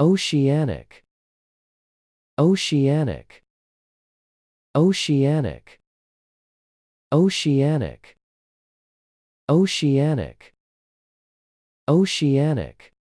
Oceanic Oceanic Oceanic Oceanic Oceanic Oceanic